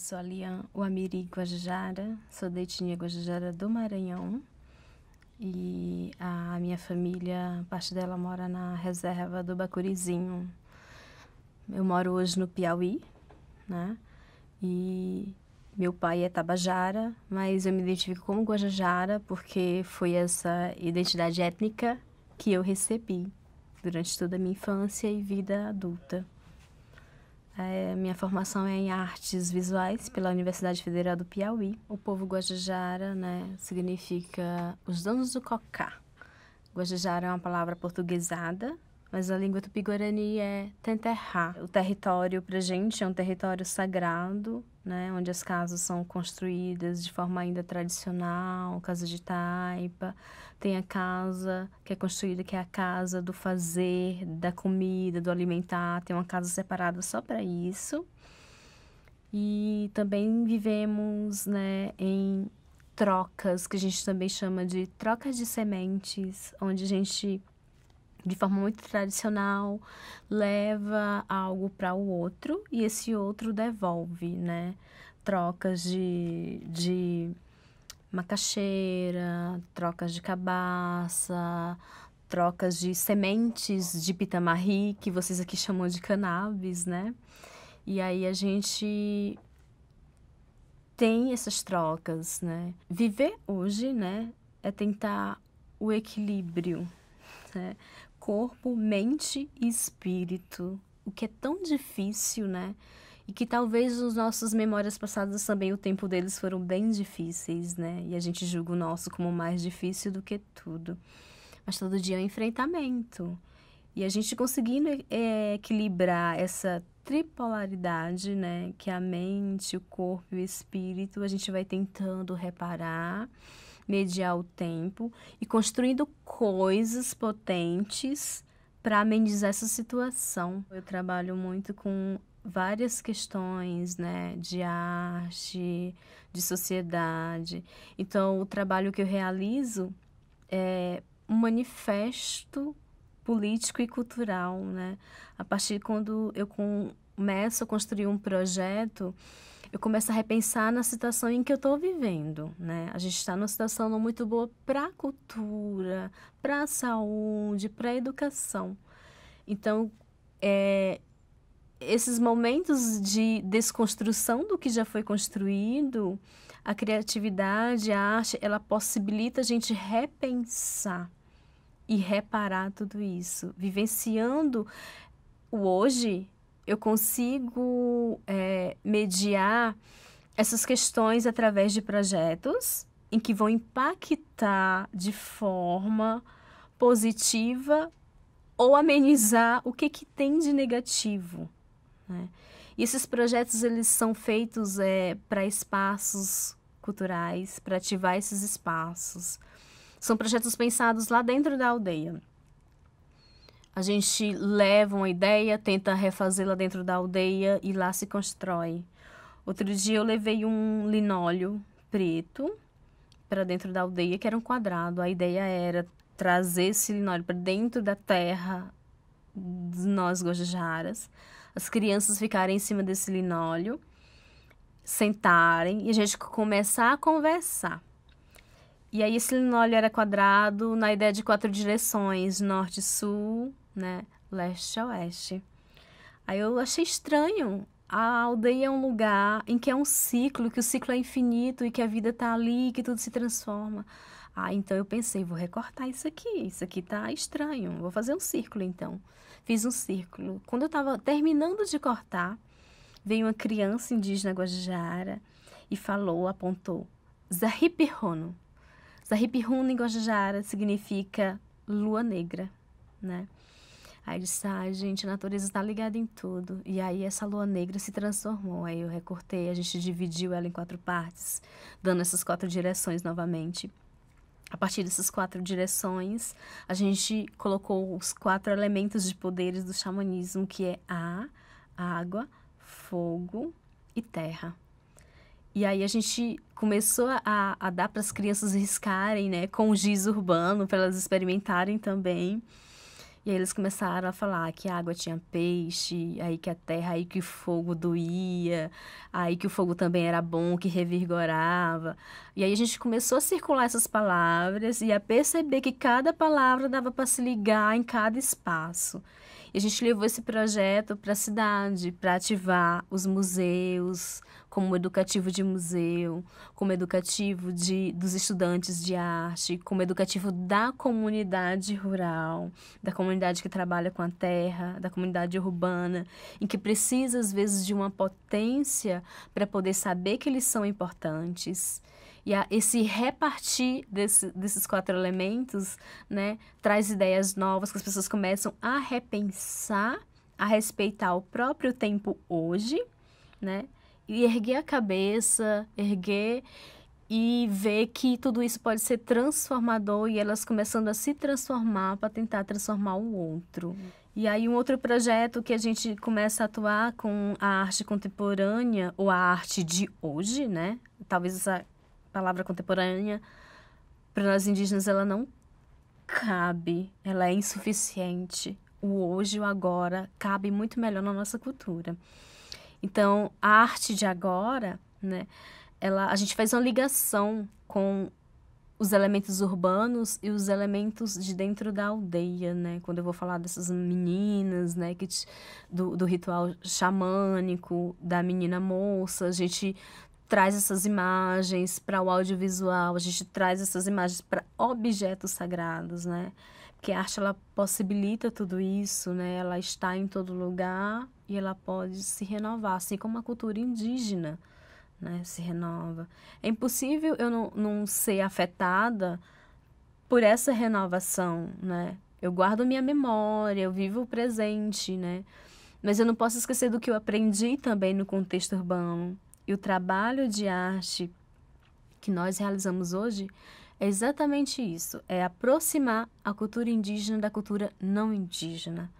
Eu sou a Lian Uamiri Guajajara, sou da etnia Guajajara do Maranhão e a minha família, parte dela mora na reserva do Bacurizinho. Eu moro hoje no Piauí, né? E meu pai é Tabajara, mas eu me identifico como Guajajara porque foi essa identidade étnica que eu recebi durante toda a minha infância e vida adulta. É, minha formação é em artes visuais pela Universidade Federal do Piauí. O povo Guajajara, né, significa os donos do cocá. Guajajara é uma palavra portuguesada mas a língua tupi-guarani é tenterrá. É o território para gente é um território sagrado, né, onde as casas são construídas de forma ainda tradicional, casa de taipa, tem a casa que é construída que é a casa do fazer, da comida, do alimentar, tem uma casa separada só para isso. E também vivemos, né, em trocas que a gente também chama de trocas de sementes, onde a gente de forma muito tradicional, leva algo para o outro e esse outro devolve, né? Trocas de, de macaxeira, trocas de cabaça, trocas de sementes de pitamarri, que vocês aqui chamam de cannabis, né? E aí a gente tem essas trocas, né? Viver hoje, né, é tentar o equilíbrio, né? corpo, mente e espírito, o que é tão difícil, né? E que talvez os nossos memórias passadas também o tempo deles foram bem difíceis, né? E a gente julga o nosso como mais difícil do que tudo. Mas todo dia é um enfrentamento. E a gente conseguindo é, equilibrar essa tripolaridade, né, que é a mente, o corpo e o espírito, a gente vai tentando reparar mediar o tempo e construindo coisas potentes para amenizar essa situação. Eu trabalho muito com várias questões, né, de arte, de sociedade. Então, o trabalho que eu realizo é um manifesto político e cultural, né? A partir de quando eu começo a construir um projeto, eu começo a repensar na situação em que eu estou vivendo, né? A gente está numa situação não muito boa para a cultura, para a saúde, para a educação. Então, é, esses momentos de desconstrução do que já foi construído, a criatividade, a arte, ela possibilita a gente repensar e reparar tudo isso, vivenciando o hoje eu consigo é, mediar essas questões através de projetos em que vão impactar de forma positiva ou amenizar o que, que tem de negativo. Né? E esses projetos eles são feitos é, para espaços culturais, para ativar esses espaços. São projetos pensados lá dentro da aldeia. A gente leva uma ideia, tenta refazê-la dentro da aldeia e lá se constrói. Outro dia eu levei um linóleo preto para dentro da aldeia, que era um quadrado. A ideia era trazer esse linóleo para dentro da terra de nós gojajaras, as crianças ficarem em cima desse linóleo, sentarem e a gente começar a conversar. E aí esse linóleo era quadrado na ideia de quatro direções, norte, sul, né? Leste a oeste. Aí eu achei estranho. A aldeia é um lugar em que é um ciclo, que o ciclo é infinito e que a vida está ali, que tudo se transforma. Ah, então eu pensei, vou recortar isso aqui. Isso aqui tá estranho. Vou fazer um círculo então. Fiz um círculo. Quando eu estava terminando de cortar, veio uma criança indígena guajajara e falou, apontou: Zahipihono. Zahipihono em guajajara significa lua negra né? Aí disse, ah, gente, a natureza está ligada em tudo. E aí essa lua negra se transformou. Aí eu recortei, a gente dividiu ela em quatro partes, dando essas quatro direções novamente. A partir dessas quatro direções, a gente colocou os quatro elementos de poderes do xamanismo, que é a água, fogo e terra. E aí a gente começou a, a dar para as crianças riscarem, né, com giz urbano, para elas experimentarem também. E aí eles começaram a falar que a água tinha peixe, aí que a terra, aí que o fogo doía, aí que o fogo também era bom, que revigorava. E aí a gente começou a circular essas palavras e a perceber que cada palavra dava para se ligar em cada espaço. E a gente levou esse projeto para a cidade, para ativar os museus, como educativo de museu, como educativo de, dos estudantes de arte, como educativo da comunidade rural, da comunidade comunidade que trabalha com a terra, da comunidade urbana, em que precisa, às vezes, de uma potência para poder saber que eles são importantes. E a, esse repartir desse, desses quatro elementos né, traz ideias novas que as pessoas começam a repensar, a respeitar o próprio tempo hoje, né? E erguer a cabeça, erguer e ver que tudo isso pode ser transformador e elas começando a se transformar para tentar transformar o outro. E aí um outro projeto que a gente começa a atuar com a arte contemporânea ou a arte de hoje, né? Talvez essa palavra contemporânea para nós indígenas ela não cabe, ela é insuficiente. O hoje, o agora cabe muito melhor na nossa cultura. Então, a arte de agora, né? ela, a gente faz uma ligação com os elementos urbanos e os elementos de dentro da aldeia, né? Quando eu vou falar dessas meninas, né? Que do, do ritual xamânico, da menina moça, a gente traz essas imagens para o audiovisual, a gente traz essas imagens para objetos sagrados, né? Porque a arte, ela possibilita tudo isso, né? Ela está em todo lugar e ela pode se renovar, assim como a cultura indígena, né? Se renova. É impossível eu não, não ser afetada por essa renovação, né? Eu guardo minha memória, eu vivo o presente, né? Mas eu não posso esquecer do que eu aprendi também no contexto urbano. E o trabalho de arte que nós realizamos hoje é exatamente isso: é aproximar a cultura indígena da cultura não indígena.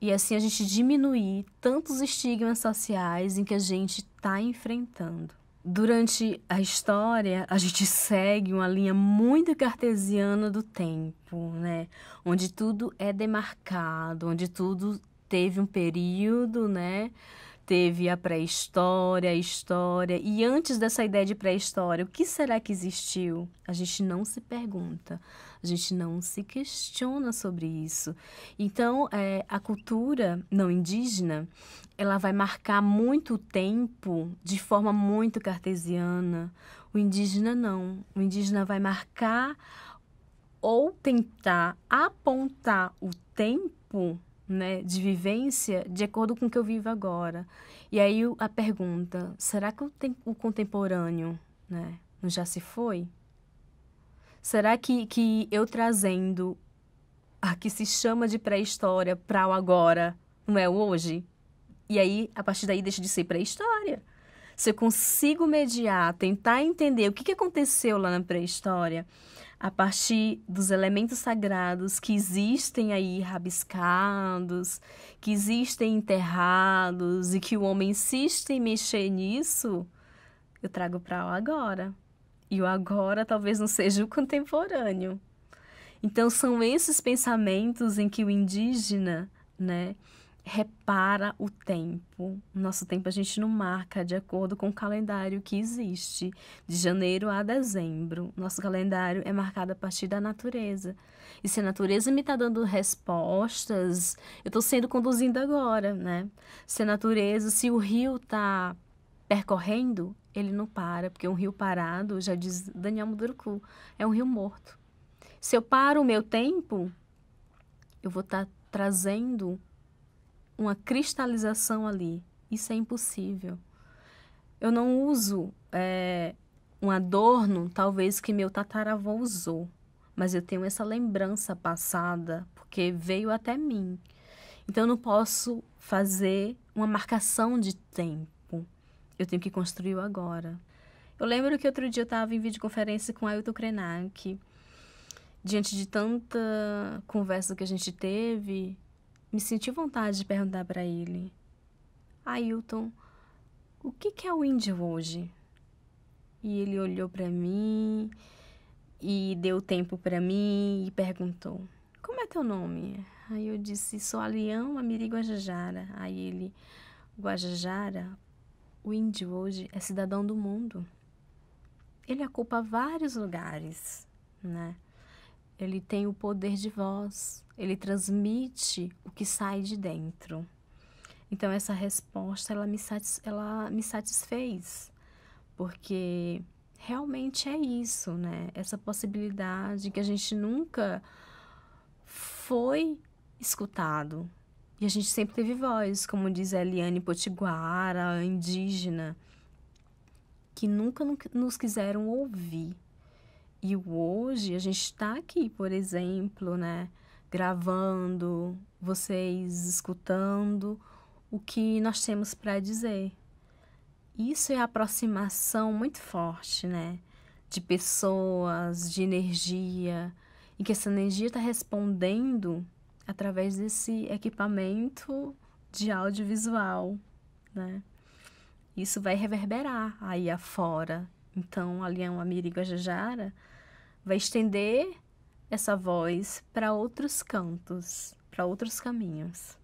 E assim a gente diminuir tantos estigmas sociais em que a gente está enfrentando. Durante a história, a gente segue uma linha muito cartesiana do tempo, né? Onde tudo é demarcado, onde tudo teve um período, né? Teve a pré-história, a história. E antes dessa ideia de pré-história, o que será que existiu? A gente não se pergunta, a gente não se questiona sobre isso. Então, é, a cultura não indígena, ela vai marcar muito tempo de forma muito cartesiana. O indígena não. O indígena vai marcar ou tentar apontar o tempo né, de vivência de acordo com o que eu vivo agora. E aí a pergunta, será que o, o contemporâneo né, já se foi? Será que, que eu trazendo a que se chama de pré-história para o agora, não é o hoje? E aí, a partir daí, deixa de ser pré-história. Se eu consigo mediar, tentar entender o que, que aconteceu lá na pré-história, a partir dos elementos sagrados que existem aí rabiscados, que existem enterrados e que o homem insiste em mexer nisso, eu trago para o agora. E o agora talvez não seja o contemporâneo. Então são esses pensamentos em que o indígena, né, repara o tempo. Nosso tempo a gente não marca de acordo com o calendário que existe, de janeiro a dezembro. Nosso calendário é marcado a partir da natureza. E se a natureza me está dando respostas, eu estou sendo conduzindo agora, né? Se a natureza, se o rio está percorrendo, ele não para, porque um rio parado, já diz Daniel Mudurucu, é um rio morto. Se eu paro o meu tempo, eu vou estar tá trazendo uma cristalização ali. Isso é impossível. Eu não uso é, um adorno, talvez, que meu tataravô usou, mas eu tenho essa lembrança passada, porque veio até mim. Então, eu não posso fazer uma marcação de tempo. Eu tenho que construir o agora. Eu lembro que outro dia eu estava em videoconferência com Ailton Krenak. Diante de tanta conversa que a gente teve, me senti vontade de perguntar para ele: Ailton, o que, é o índio hoje? E ele olhou para mim e deu tempo para mim e perguntou: Como é teu nome? Aí eu disse: Sou a Leão Amiri Guajajara. Aí ele: Guajajara, o índio hoje é cidadão do mundo. Ele ocupa vários lugares, né? ele tem o poder de voz, ele transmite o que sai de dentro. Então essa resposta ela me, satis ela me satisfez, porque realmente é isso, né? Essa possibilidade que a gente nunca foi escutado. E a gente sempre teve voz, como diz a Eliane Potiguara, indígena, que nunca nos quiseram ouvir e o hoje, a gente está aqui, por exemplo, né, gravando, vocês escutando o que nós temos para dizer. Isso é aproximação muito forte, né, de pessoas, de energia, e que essa energia está respondendo através desse equipamento de audiovisual, né? Isso vai reverberar aí afora. Então, ali é um miriga jajara, vai estender essa voz para outros cantos, para outros caminhos.